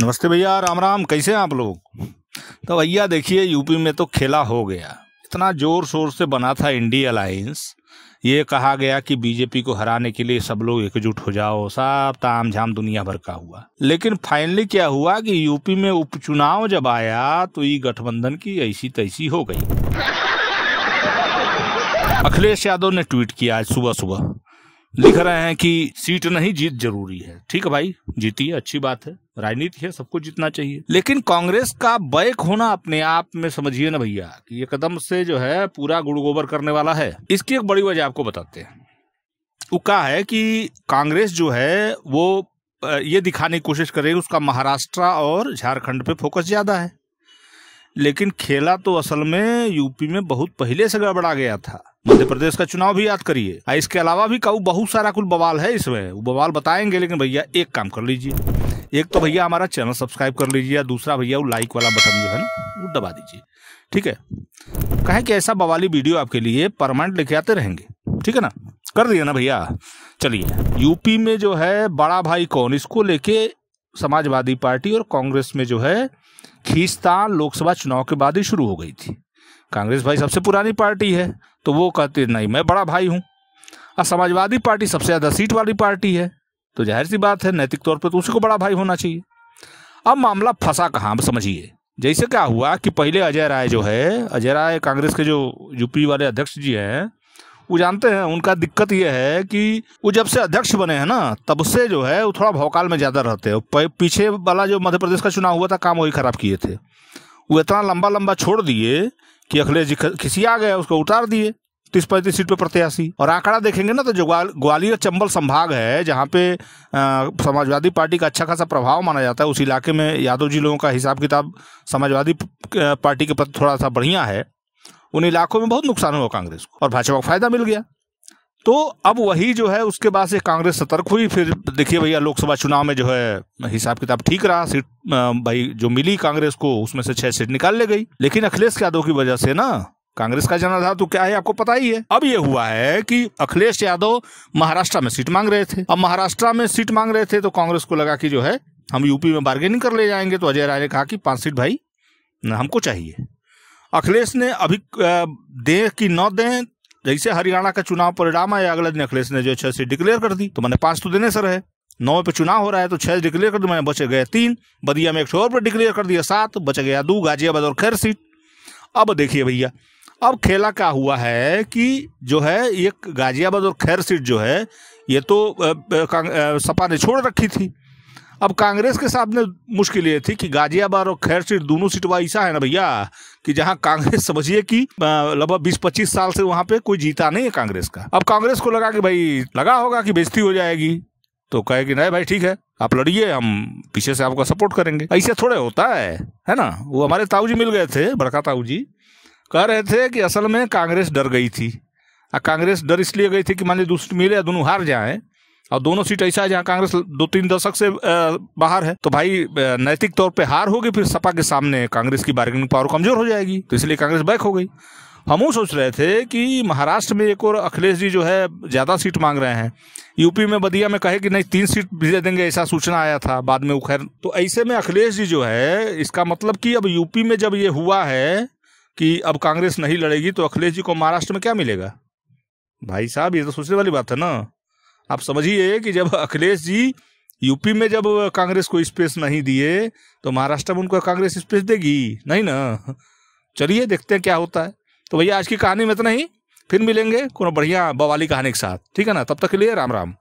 नमस्ते भैया राम राम कैसे हैं आप लोग तो भैया देखिए यूपी में तो खेला हो गया इतना जोर शोर से बना था इंडिया अलायंस ये कहा गया कि बीजेपी को हराने के लिए सब लोग एकजुट हो जाओ सब ताम झाम दुनिया भर का हुआ लेकिन फाइनली क्या हुआ कि यूपी में उपचुनाव जब आया तो ये गठबंधन की ऐसी तैसी हो गई अखिलेश यादव ने ट्वीट किया आज सुबह सुबह लिख रहे हैं कि सीट नहीं जीत जरूरी है ठीक है भाई जीती है अच्छी बात है राजनीति है सबको जीतना चाहिए लेकिन कांग्रेस का बैक होना अपने आप में समझिए ना भैया कि ये कदम से जो है पूरा गुड़ गोबर करने वाला है इसकी एक बड़ी वजह आपको बताते हैं वो कहा है कि कांग्रेस जो है वो ये दिखाने की कोशिश कर रही है उसका महाराष्ट्र और झारखंड पे फोकस ज़्यादा है लेकिन खेला तो असल में यूपी में बहुत पहले से गड़बड़ा गया था मध्य प्रदेश का चुनाव भी याद करिए इसके अलावा भी बहुत सारा कुल बवाल है इसमें वो बवाल बताएंगे लेकिन भैया एक काम कर लीजिए एक तो भैया हमारा चैनल सब्सक्राइब कर लीजिए या दूसरा भैया वो लाइक वाला बटन जो है ना वो दबा दीजिए ठीक है कहें कि ऐसा बवाली वीडियो आपके लिए परमानेंट लेके आते रहेंगे ठीक है ना कर दिए ना भैया चलिए यूपी में जो है बड़ा भाई कौन इसको लेके समाजवादी पार्टी और कांग्रेस में जो है खींचतान लोकसभा चुनाव के बाद ही शुरू हो गई थी कांग्रेस भाई सबसे पुरानी पार्टी है तो वो कहते नहीं मैं बड़ा भाई हूँ और समाजवादी पार्टी सबसे ज़्यादा सीट वाली पार्टी है तो जाहिर सी बात है नैतिक तौर पर तो उसी को बड़ा भाई होना चाहिए अब मामला फंसा कहाँ समझिए जैसे क्या हुआ कि पहले अजय राय जो है अजय राय कांग्रेस के जो यूपी वाले अध्यक्ष जी हैं वो जानते हैं उनका दिक्कत ये है कि वो जब से अध्यक्ष बने हैं ना तब से जो है वो थोड़ा भौकाल में ज़्यादा रहते हैं पीछे वाला जो मध्य प्रदेश का चुनाव हुआ था काम वही खराब किए थे वो इतना लंबा लंबा छोड़ दिए कि अखिलेश जी खिसिया गए उसको उतार दिए तीस तो पैंतीस सीट पे प्रत्याशी और आंकड़ा देखेंगे ना तो जो ग्वालियर चंबल संभाग है जहाँ पे समाजवादी पार्टी का अच्छा खासा प्रभाव माना जाता है उस इलाके में यादव जी लोगों का हिसाब किताब समाजवादी पार्टी के प्रति थोड़ा सा बढ़िया है उन इलाकों में बहुत नुकसान हुआ कांग्रेस को और भाजपा को फायदा मिल गया तो अब वही जो है उसके बाद से कांग्रेस सतर्क हुई फिर देखिए भैया लोकसभा चुनाव में जो है हिसाब किताब ठीक रहा सीट भाई जो मिली कांग्रेस को उसमें से छह सीट निकाल ले गई लेकिन अखिलेश यादव की वजह से ना कांग्रेस का जनाधार तो क्या है आपको पता ही है अब ये हुआ है कि अखिलेश यादव महाराष्ट्र में सीट मांग रहे थे अब महाराष्ट्र में सीट मांग रहे थे तो कांग्रेस को लगा कि जो है हम यूपी में बार्गेनिंग कर ले जाएंगे तो अजय राय ने कहा कि पांच सीट भाई हमको चाहिए अखिलेश ने अभी दें कि न दें जैसे हरियाणा का चुनाव परिणाम आया अगले दिन अखिलेश ने जो छह सीट डिक्लेयर कर दी तो मैंने पांच तो देने सर है नौ पे चुनाव हो रहा है तो छह डिक्लेयर कर दी मैंने बचे गए तीन बदिया में एक और पर डिक्लेयर कर दिया सात बचे गया दो गाजियाबाद और खैर सीट अब देखिए भैया अब खेला क्या हुआ है कि जो है ये गाजियाबाद और खैर सीट जो है ये तो सपा ने छोड़ रखी थी अब कांग्रेस के सामने मुश्किल ये थी कि गाजियाबाद और खैर सीट दोनों सीट ऐसा है ना भैया कि जहां कांग्रेस समझिए कि लगभग बीस पच्चीस साल से वहां पे कोई जीता नहीं है कांग्रेस का अब कांग्रेस को लगा कि भाई लगा होगा कि बेजती हो जाएगी तो कहे कि नहीं भाई ठीक है आप लड़िए हम पीछे से आपका सपोर्ट करेंगे ऐसे थोड़े होता है है ना वो हमारे ताऊ जी मिल गए थे बड़का ताऊ जी कह रहे थे कि असल में कांग्रेस डर गई थी और कांग्रेस डर इसलिए गई थी कि मान लीजिए दूसरी मिले या दोनों हार जाएं और दोनों सीट ऐसा है जहाँ कांग्रेस दो तीन दशक से बाहर है तो भाई नैतिक तौर पे हार होगी फिर सपा के सामने कांग्रेस की बार्गेनिंग पावर कमजोर हो जाएगी तो इसलिए कांग्रेस बैक हो गई हम वो सोच रहे थे कि महाराष्ट्र में एक और अखिलेश जी जो है ज़्यादा सीट मांग रहे हैं यूपी में बदिया में कहे कि नहीं तीन सीट भेज देंगे ऐसा सूचना आया था बाद में उखैर तो ऐसे में अखिलेश जी जो है इसका मतलब कि अब यूपी में जब ये हुआ है कि अब कांग्रेस नहीं लड़ेगी तो अखिलेश जी को महाराष्ट्र में क्या मिलेगा भाई साहब ये तो सोचने वाली बात है ना आप समझिए कि जब अखिलेश जी यूपी में जब कांग्रेस को स्पेस नहीं दिए तो महाराष्ट्र में उनको कांग्रेस स्पेस देगी नहीं ना चलिए देखते हैं क्या होता है तो भैया आज की कहानी में इतना ही फिर मिलेंगे को बढ़िया बवाली कहानी के साथ ठीक है ना तब तक के लिए राम राम